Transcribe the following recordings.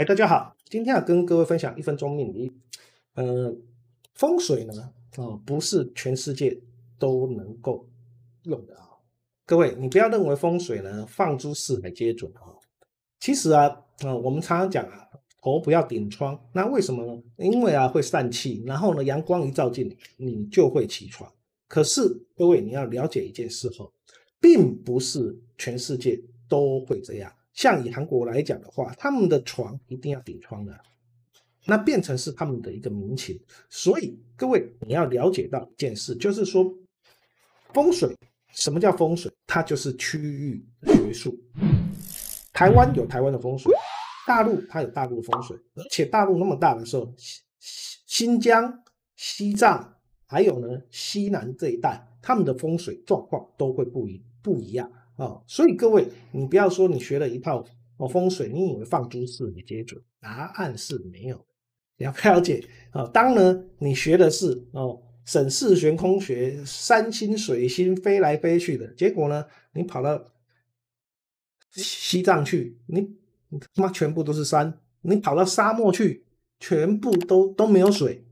哎，大家好，今天要跟各位分享一分钟命理。呃，风水呢啊不是全世界都能够用的啊。各位，你不要认为风水呢放诸四海皆准啊。其实啊，呃，我们常常讲啊，头不要顶窗，那为什么呢？因为啊会散气，然后呢阳光一照进你，你就会起床。可是各位你要了解一件事哈，并不是全世界都会这样。像以韩国来讲的话，他们的床一定要顶窗的，那变成是他们的一个民情。所以各位你要了解到一件事，就是说风水，什么叫风水？它就是区域学术。台湾有台湾的风水，大陆它有大陆的风水，而且大陆那么大的时候，新新疆、西藏。还有呢，西南这一带，他们的风水状况都会不一不一样啊。所以各位，你不要说你学了一套哦风水，你以为放诸四你接准？答案是没有。你要了解啊，当呢你学的是哦，省市悬空学，山心水心飞来飞去的结果呢，你跑到西藏去，你他妈全部都是山；你跑到沙漠去，全部都都没有水。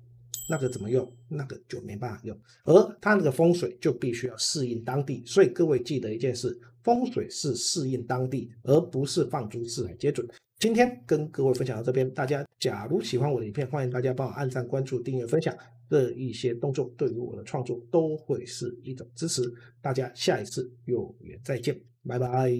那个怎么用？那个就没办法用。而它那个风水就必须要适应当地，所以各位记得一件事：风水是适应当地，而不是放诸四海皆准。今天跟各位分享到这边，大家假如喜欢我的影片，欢迎大家帮我按赞、关注、订阅、分享，这一些动作对于我的创作都会是一种支持。大家下一次有缘再见，拜拜。